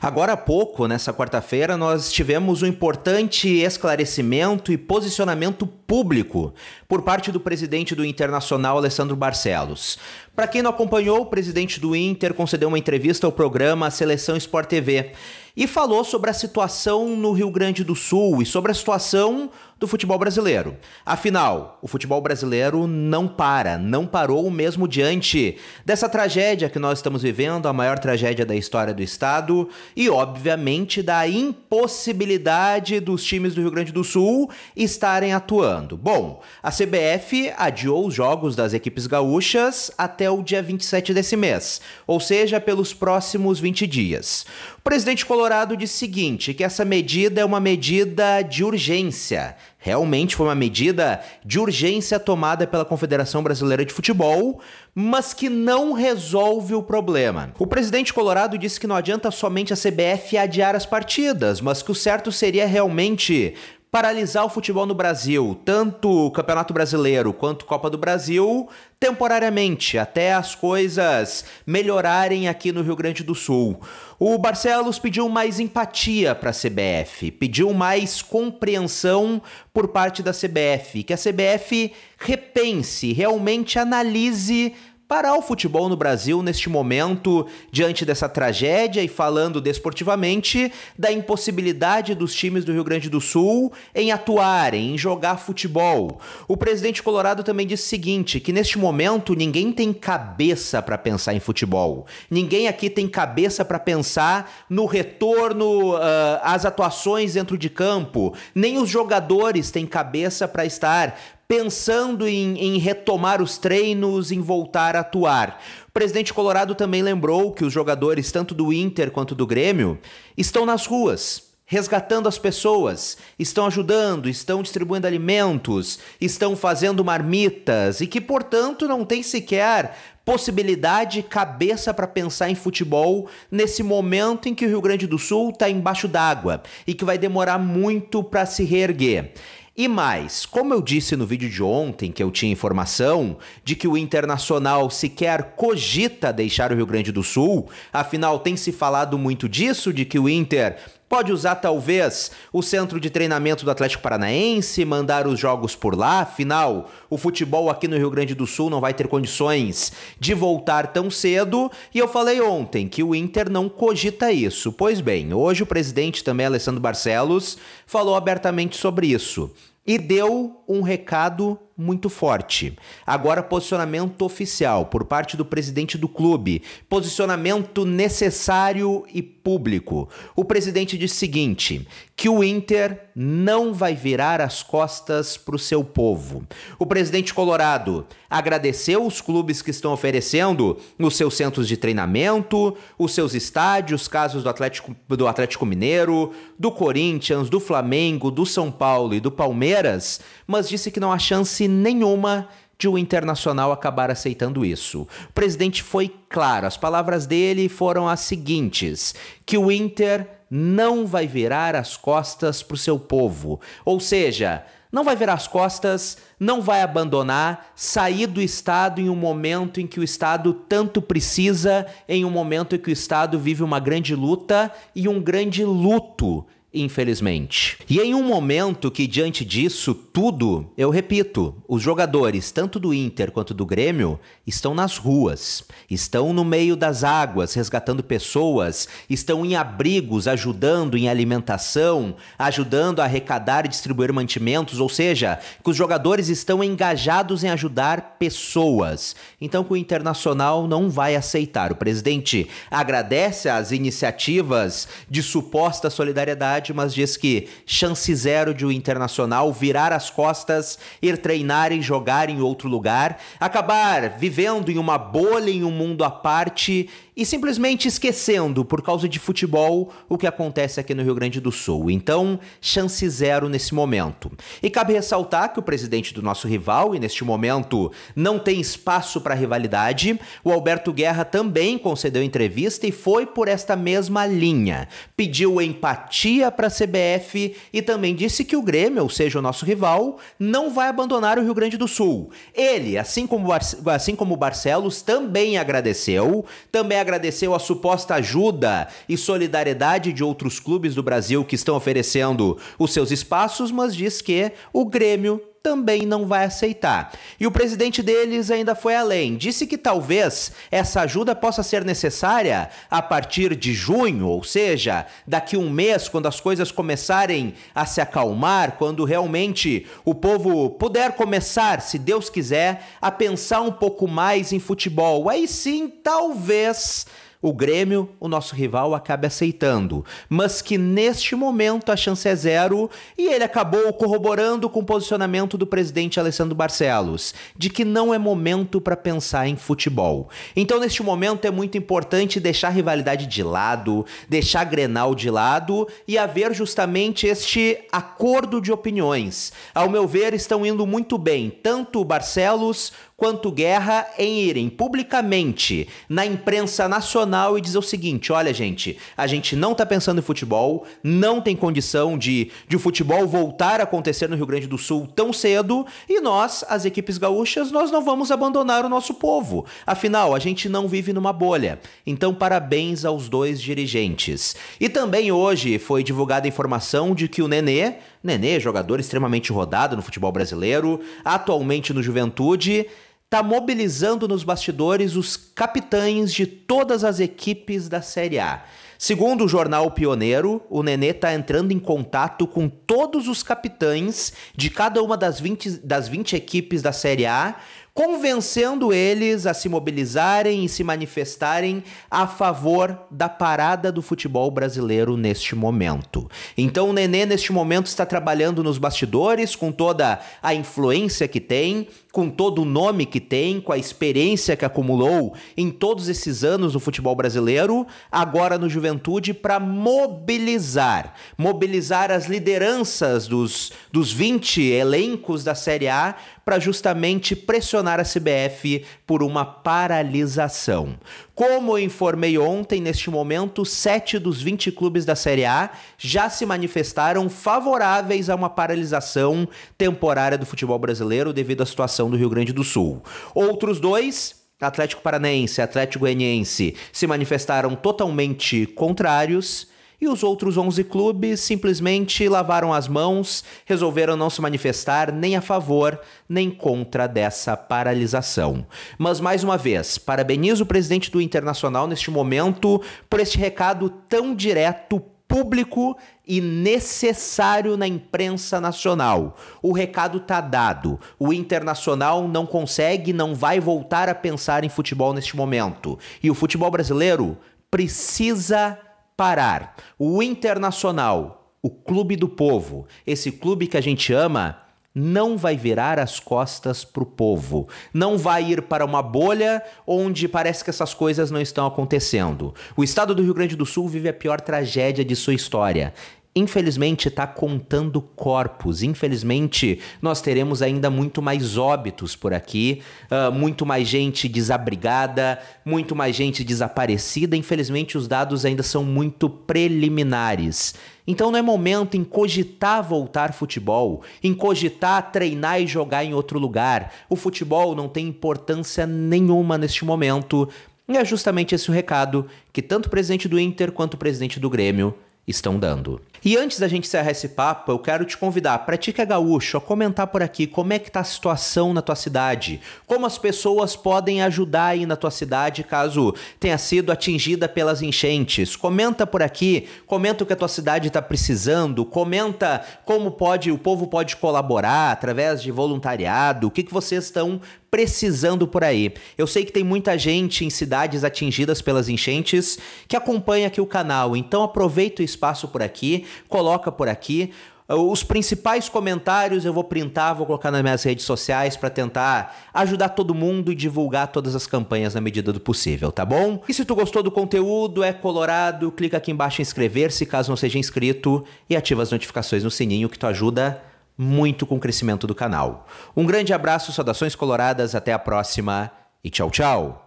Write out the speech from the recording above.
Agora há pouco, nessa quarta-feira, nós tivemos um importante esclarecimento e posicionamento público por parte do presidente do Internacional, Alessandro Barcelos. Para quem não acompanhou, o presidente do Inter concedeu uma entrevista ao programa Seleção Sport TV e falou sobre a situação no Rio Grande do Sul e sobre a situação do futebol brasileiro. Afinal, o futebol brasileiro não para, não parou mesmo diante dessa tragédia que nós estamos vivendo, a maior tragédia da história do estado e, obviamente, da impossibilidade dos times do Rio Grande do Sul estarem atuando. Bom, a CBF adiou os jogos das equipes gaúchas até o dia 27 desse mês, ou seja, pelos próximos 20 dias. O presidente colorado disse o seguinte, que essa medida é uma medida de urgência. Realmente foi uma medida de urgência tomada pela Confederação Brasileira de Futebol, mas que não resolve o problema. O presidente colorado disse que não adianta somente a CBF adiar as partidas, mas que o certo seria realmente paralisar o futebol no Brasil, tanto o Campeonato Brasileiro quanto Copa do Brasil, temporariamente, até as coisas melhorarem aqui no Rio Grande do Sul. O Barcelos pediu mais empatia para a CBF, pediu mais compreensão por parte da CBF, que a CBF repense, realmente analise parar o futebol no Brasil neste momento, diante dessa tragédia e falando desportivamente da impossibilidade dos times do Rio Grande do Sul em atuarem, em jogar futebol. O presidente colorado também disse o seguinte, que neste momento ninguém tem cabeça para pensar em futebol. Ninguém aqui tem cabeça para pensar no retorno uh, às atuações dentro de campo. Nem os jogadores têm cabeça para estar pensando em, em retomar os treinos, em voltar a atuar. O presidente Colorado também lembrou que os jogadores, tanto do Inter quanto do Grêmio, estão nas ruas resgatando as pessoas, estão ajudando, estão distribuindo alimentos, estão fazendo marmitas e que, portanto, não tem sequer possibilidade, cabeça para pensar em futebol nesse momento em que o Rio Grande do Sul está embaixo d'água e que vai demorar muito para se reerguer. E mais, como eu disse no vídeo de ontem que eu tinha informação de que o Internacional sequer cogita deixar o Rio Grande do Sul, afinal tem se falado muito disso, de que o Inter Pode usar, talvez, o centro de treinamento do Atlético Paranaense, mandar os jogos por lá. Afinal, o futebol aqui no Rio Grande do Sul não vai ter condições de voltar tão cedo. E eu falei ontem que o Inter não cogita isso. Pois bem, hoje o presidente também, Alessandro Barcelos, falou abertamente sobre isso. E deu um recado muito forte. Agora, posicionamento oficial por parte do presidente do clube. Posicionamento necessário e público. O presidente diz o seguinte: que o Inter não vai virar as costas para o seu povo. O presidente Colorado agradeceu os clubes que estão oferecendo os seus centros de treinamento, os seus estádios, casos do Atlético, do Atlético Mineiro, do Corinthians, do Flamengo, do São Paulo e do Palmeiras, mas disse que não há chance nenhuma de o Internacional acabar aceitando isso. O presidente foi claro, as palavras dele foram as seguintes: que o Inter não vai virar as costas para o seu povo. Ou seja, não vai virar as costas, não vai abandonar, sair do Estado em um momento em que o Estado tanto precisa, em um momento em que o Estado vive uma grande luta e um grande luto infelizmente. E em um momento que, diante disso tudo, eu repito, os jogadores, tanto do Inter quanto do Grêmio, estão nas ruas, estão no meio das águas, resgatando pessoas, estão em abrigos, ajudando em alimentação, ajudando a arrecadar e distribuir mantimentos, ou seja, que os jogadores estão engajados em ajudar pessoas. Então, que o Internacional não vai aceitar. O presidente agradece as iniciativas de suposta solidariedade Fátimas diz que chance zero de o Internacional virar as costas, ir treinar e jogar em outro lugar, acabar vivendo em uma bolha, em um mundo à parte e simplesmente esquecendo, por causa de futebol, o que acontece aqui no Rio Grande do Sul. Então, chance zero nesse momento. E cabe ressaltar que o presidente do nosso rival, e neste momento não tem espaço para rivalidade, o Alberto Guerra também concedeu entrevista e foi por esta mesma linha. Pediu empatia para a CBF e também disse que o Grêmio, ou seja, o nosso rival, não vai abandonar o Rio Grande do Sul. Ele, assim como, assim como o Barcelos, também agradeceu, também agradeceu agradeceu a suposta ajuda e solidariedade de outros clubes do Brasil que estão oferecendo os seus espaços, mas diz que o Grêmio também não vai aceitar. E o presidente deles ainda foi além, disse que talvez essa ajuda possa ser necessária a partir de junho, ou seja, daqui um mês, quando as coisas começarem a se acalmar, quando realmente o povo puder começar, se Deus quiser, a pensar um pouco mais em futebol. Aí sim, talvez o Grêmio, o nosso rival, acabe aceitando. Mas que neste momento a chance é zero e ele acabou corroborando com o posicionamento do presidente Alessandro Barcelos, de que não é momento para pensar em futebol. Então, neste momento, é muito importante deixar a rivalidade de lado, deixar a Grenal de lado e haver justamente este acordo de opiniões. Ao meu ver, estão indo muito bem, tanto o Barcelos quanto Guerra em irem publicamente na imprensa nacional e dizer o seguinte: olha, gente, a gente não tá pensando em futebol, não tem condição de, de o futebol voltar a acontecer no Rio Grande do Sul tão cedo, e nós, as equipes gaúchas, nós não vamos abandonar o nosso povo. Afinal, a gente não vive numa bolha. Então, parabéns aos dois dirigentes. E também hoje foi divulgada a informação de que o Nenê, Nenê, jogador extremamente rodado no futebol brasileiro, atualmente no Juventude, está mobilizando nos bastidores os capitães de todas as equipes da Série A. Segundo o jornal Pioneiro, o Nenê está entrando em contato com todos os capitães de cada uma das 20, das 20 equipes da Série A convencendo eles a se mobilizarem e se manifestarem a favor da parada do futebol brasileiro neste momento. Então o Nenê, neste momento, está trabalhando nos bastidores com toda a influência que tem, com todo o nome que tem, com a experiência que acumulou em todos esses anos no futebol brasileiro, agora no Juventude, para mobilizar mobilizar as lideranças dos, dos 20 elencos da Série A para justamente pressionar a CBF por uma paralisação. Como eu informei ontem, neste momento, 7 dos 20 clubes da Série A já se manifestaram favoráveis a uma paralisação temporária do futebol brasileiro devido à situação do Rio Grande do Sul. Outros dois Atlético Paranaense, Atlético Goianiense se manifestaram totalmente contrários e os outros 11 clubes simplesmente lavaram as mãos, resolveram não se manifestar nem a favor nem contra dessa paralisação. Mas mais uma vez, parabenizo o presidente do Internacional neste momento por este recado tão direto, público e necessário na imprensa nacional. O recado tá dado. O Internacional não consegue, não vai voltar a pensar em futebol neste momento. E o futebol brasileiro precisa parar. O Internacional, o clube do povo, esse clube que a gente ama, não vai virar as costas para o povo. Não vai ir para uma bolha onde parece que essas coisas não estão acontecendo. O estado do Rio Grande do Sul vive a pior tragédia de sua história infelizmente está contando corpos. Infelizmente, nós teremos ainda muito mais óbitos por aqui, uh, muito mais gente desabrigada, muito mais gente desaparecida. Infelizmente, os dados ainda são muito preliminares. Então não é momento em cogitar voltar futebol, em cogitar treinar e jogar em outro lugar. O futebol não tem importância nenhuma neste momento. E é justamente esse o recado que tanto o presidente do Inter quanto o presidente do Grêmio estão dando. E antes da gente encerrar esse papo, eu quero te convidar, pratica gaúcho, a comentar por aqui como é que tá a situação na tua cidade, como as pessoas podem ajudar aí na tua cidade caso tenha sido atingida pelas enchentes. Comenta por aqui, comenta o que a tua cidade está precisando, comenta como pode o povo pode colaborar através de voluntariado, o que, que vocês estão precisando por aí. Eu sei que tem muita gente em cidades atingidas pelas enchentes que acompanha aqui o canal, então aproveita o espaço por aqui, coloca por aqui. Os principais comentários eu vou printar, vou colocar nas minhas redes sociais para tentar ajudar todo mundo e divulgar todas as campanhas na medida do possível, tá bom? E se tu gostou do conteúdo, é colorado, clica aqui embaixo em inscrever-se caso não seja inscrito e ativa as notificações no sininho que tu ajuda muito com o crescimento do canal. Um grande abraço, saudações coloradas, até a próxima e tchau, tchau!